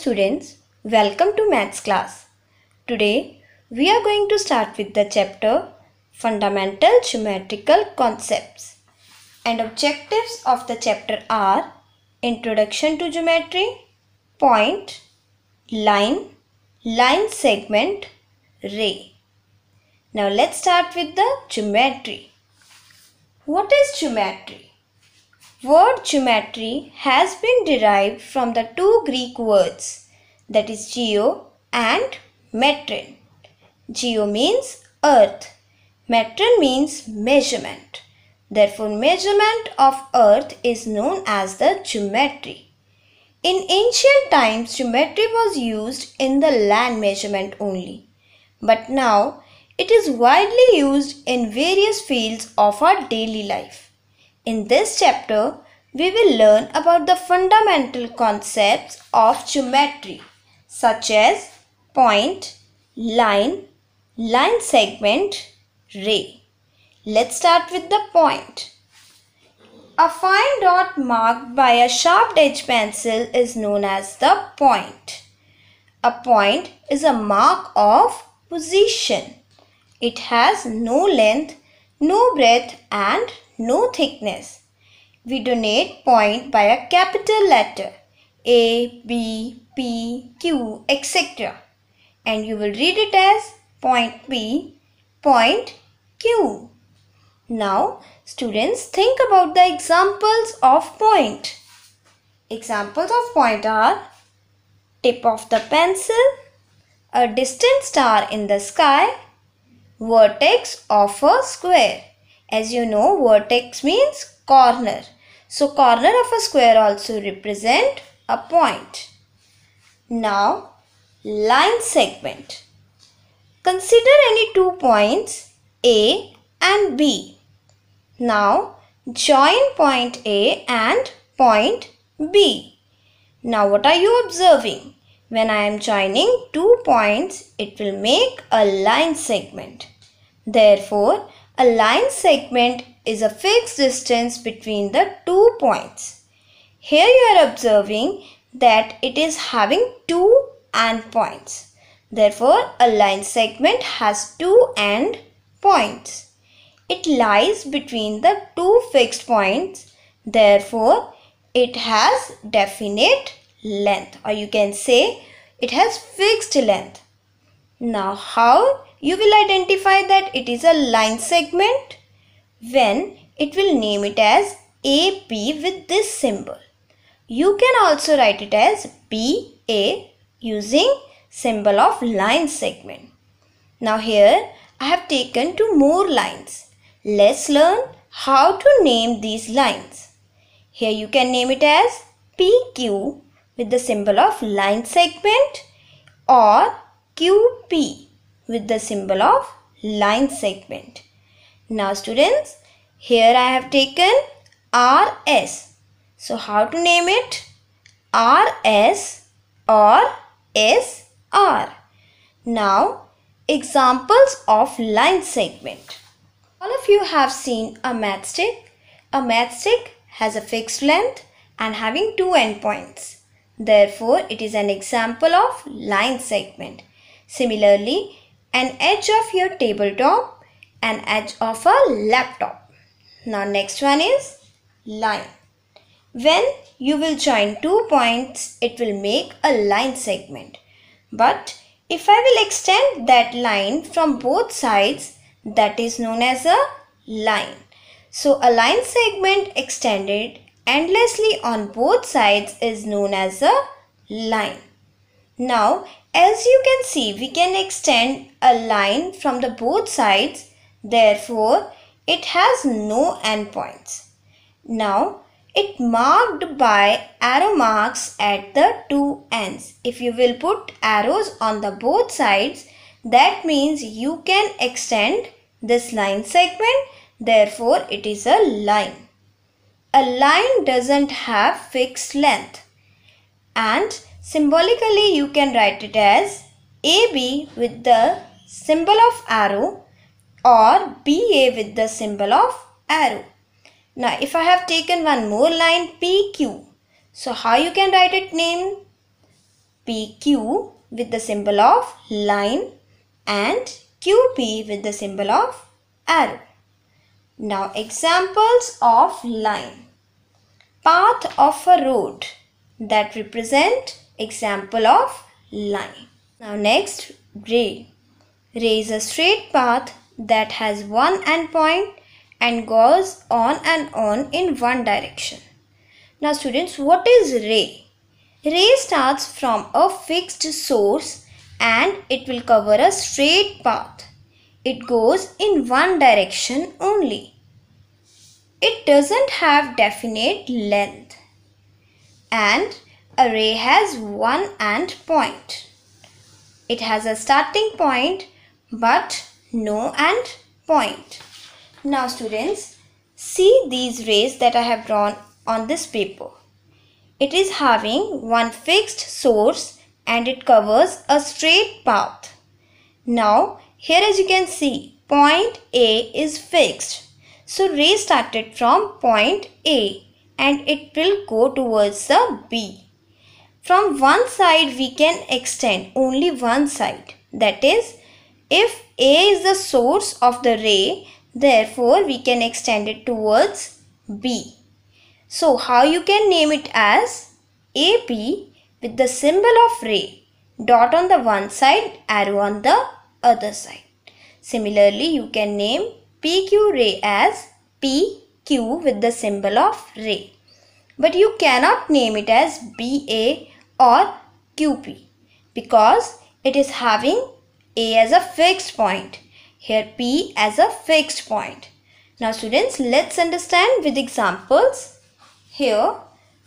students, welcome to maths class. Today we are going to start with the chapter Fundamental Geometrical Concepts and objectives of the chapter are Introduction to Geometry, Point, Line, Line Segment, Ray. Now let's start with the geometry. What is geometry? word geometry has been derived from the two Greek words that is geo and metron. Geo means earth, metron means measurement. Therefore, measurement of earth is known as the geometry. In ancient times, geometry was used in the land measurement only. But now, it is widely used in various fields of our daily life. In this chapter, we will learn about the fundamental concepts of geometry such as point, line, line segment, ray. Let's start with the point. A fine dot marked by a sharp edge pencil is known as the point. A point is a mark of position. It has no length no breadth and no thickness. We donate point by a capital letter A, B, P, Q, etc. And you will read it as point P, point Q. Now, students think about the examples of point. Examples of point are tip of the pencil, a distant star in the sky, vertex of a square. As you know, vertex means corner. So, corner of a square also represent a point. Now, line segment. Consider any two points A and B. Now, join point A and point B. Now, what are you observing? When I am joining two points, it will make a line segment. Therefore, a line segment is a fixed distance between the two points. Here you are observing that it is having two end points. Therefore, a line segment has two end points. It lies between the two fixed points. Therefore, it has definite length or you can say it has fixed length. Now, how you will identify that it is a line segment when it will name it as AP with this symbol. You can also write it as BA using symbol of line segment. Now here I have taken two more lines. Let's learn how to name these lines. Here you can name it as PQ with the symbol of line segment or QP with the symbol of line segment. Now students, here I have taken RS. So how to name it? RS or SR. Now examples of line segment. All of you have seen a math stick. A math stick has a fixed length and having two endpoints. Therefore, it is an example of line segment. Similarly, an edge of your tabletop an edge of a laptop now next one is line when you will join two points it will make a line segment but if I will extend that line from both sides that is known as a line so a line segment extended endlessly on both sides is known as a line now as you can see, we can extend a line from the both sides. Therefore, it has no endpoints. Now, it marked by arrow marks at the two ends. If you will put arrows on the both sides, that means you can extend this line segment. Therefore, it is a line. A line doesn't have fixed length and Symbolically, you can write it as AB with the symbol of arrow or BA with the symbol of arrow. Now, if I have taken one more line PQ, so how you can write it name? PQ with the symbol of line and QP with the symbol of arrow. Now, examples of line. Path of a road that represent Example of line. Now next, ray. Ray is a straight path that has one endpoint and goes on and on in one direction. Now students, what is ray? Ray starts from a fixed source and it will cover a straight path. It goes in one direction only. It doesn't have definite length and array has one and point. It has a starting point but no and point. Now students, see these rays that I have drawn on this paper. It is having one fixed source and it covers a straight path. Now here as you can see point A is fixed. So ray started from point A and it will go towards the B. From one side we can extend only one side. That is, if A is the source of the ray, therefore we can extend it towards B. So how you can name it as AB with the symbol of ray, dot on the one side, arrow on the other side. Similarly, you can name PQ ray as PQ with the symbol of ray. But you cannot name it as BA or QP because it is having A as a fixed point. Here P as a fixed point. Now students, let's understand with examples. Here,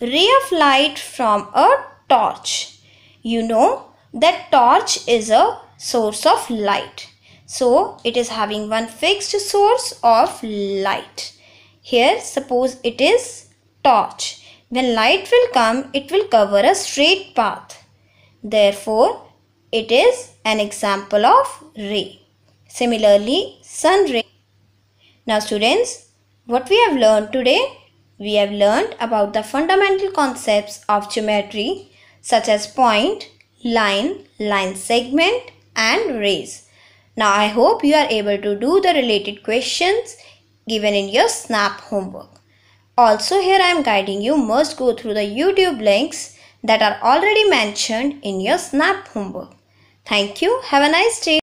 ray of light from a torch. You know that torch is a source of light. So, it is having one fixed source of light. Here, suppose it is torch. When light will come, it will cover a straight path. Therefore, it is an example of ray. Similarly, sun ray. Now students, what we have learned today? We have learned about the fundamental concepts of geometry such as point, line, line segment and rays. Now I hope you are able to do the related questions given in your SNAP homework. Also here I am guiding you must go through the YouTube links that are already mentioned in your snap homework. Thank you. Have a nice day.